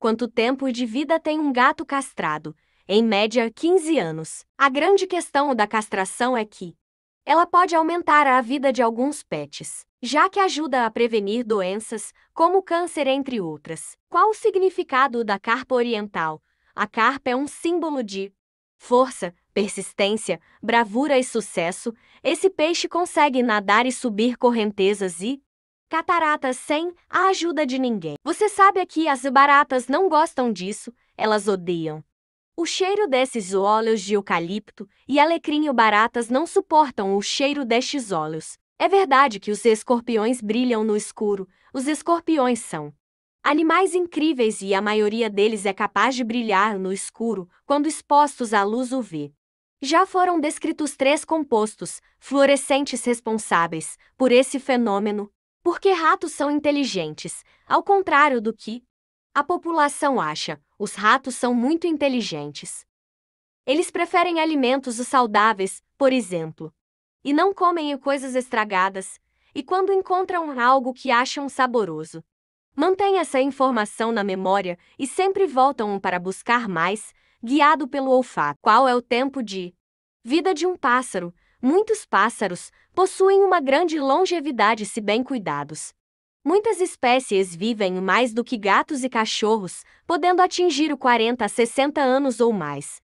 Quanto tempo de vida tem um gato castrado? Em média, 15 anos. A grande questão da castração é que ela pode aumentar a vida de alguns pets, já que ajuda a prevenir doenças, como câncer, entre outras. Qual o significado da carpa oriental? A carpa é um símbolo de força, persistência, bravura e sucesso. Esse peixe consegue nadar e subir correntezas e Cataratas sem a ajuda de ninguém. Você sabe que as baratas não gostam disso, elas odeiam. O cheiro desses óleos de eucalipto e alecrim e baratas não suportam o cheiro destes óleos. É verdade que os escorpiões brilham no escuro, os escorpiões são animais incríveis e a maioria deles é capaz de brilhar no escuro quando expostos à luz UV. Já foram descritos três compostos fluorescentes responsáveis por esse fenômeno, porque ratos são inteligentes, ao contrário do que a população acha, os ratos são muito inteligentes. Eles preferem alimentos saudáveis, por exemplo, e não comem coisas estragadas, e quando encontram algo que acham saboroso, mantêm essa informação na memória e sempre voltam para buscar mais, guiado pelo olfato. Qual é o tempo de vida de um pássaro? Muitos pássaros possuem uma grande longevidade se bem cuidados. Muitas espécies vivem mais do que gatos e cachorros, podendo atingir o 40 a 60 anos ou mais.